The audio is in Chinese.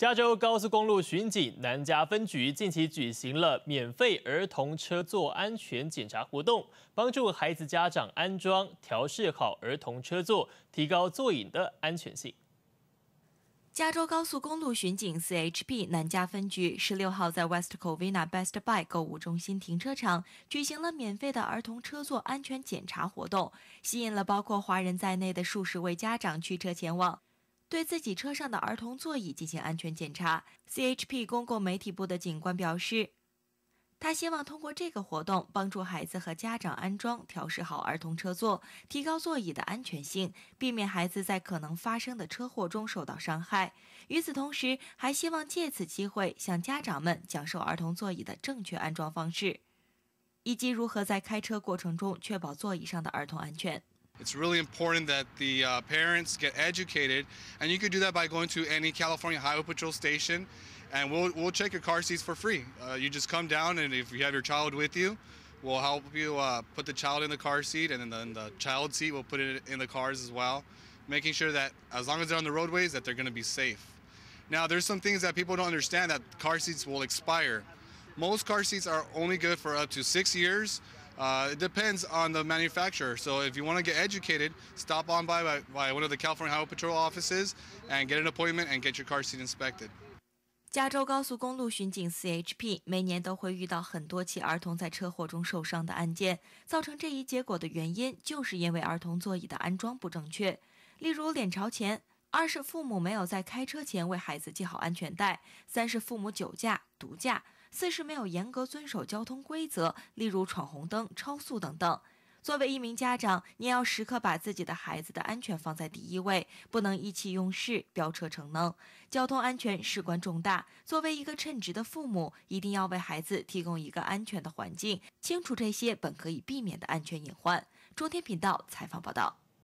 加州高速公路巡警南加分局近期举行了免费儿童车座安全检查活动，帮助孩子家长安装、调试好儿童车座，提高座椅的安全性。加州高速公路巡警 （CHP） 南加分局十六号在 West Covina Best Buy 购物中心停车场举行了免费的儿童车座安全检查活动，吸引了包括华人在内的数十位家长驱车前往。对自己车上的儿童座椅进行安全检查。CHP 公共媒体部的警官表示，他希望通过这个活动帮助孩子和家长安装、调试好儿童车座，提高座椅的安全性，避免孩子在可能发生的车祸中受到伤害。与此同时，还希望借此机会向家长们讲授儿童座椅的正确安装方式，以及如何在开车过程中确保座椅上的儿童安全。It's really important that the uh, parents get educated, and you could do that by going to any California Highway Patrol station, and we'll, we'll check your car seats for free. Uh, you just come down, and if you have your child with you, we'll help you uh, put the child in the car seat, and then the child seat, we'll put it in the cars as well, making sure that as long as they're on the roadways, that they're going to be safe. Now, there's some things that people don't understand that car seats will expire. Most car seats are only good for up to six years, 它 depends on the manufacturer. So if you want to get educated, stop on by, by by one of the California Highway Patrol offices and get an appointment and get your car seat inspected. 加州高速公路巡警 CHP 每年都会遇到很多起儿童在车祸中受伤的案件。造成这一结果的原因，就是因为儿童座椅的安装不正确，例如脸朝前；二是父母没有在开车前为孩子系好安全带；三是父母酒驾、毒驾。四是没有严格遵守交通规则，例如闯红灯、超速等等。作为一名家长，你要时刻把自己的孩子的安全放在第一位，不能意气用事、飙车逞能。交通安全事关重大，作为一个称职的父母，一定要为孩子提供一个安全的环境，清除这些本可以避免的安全隐患。中天频道采访报道。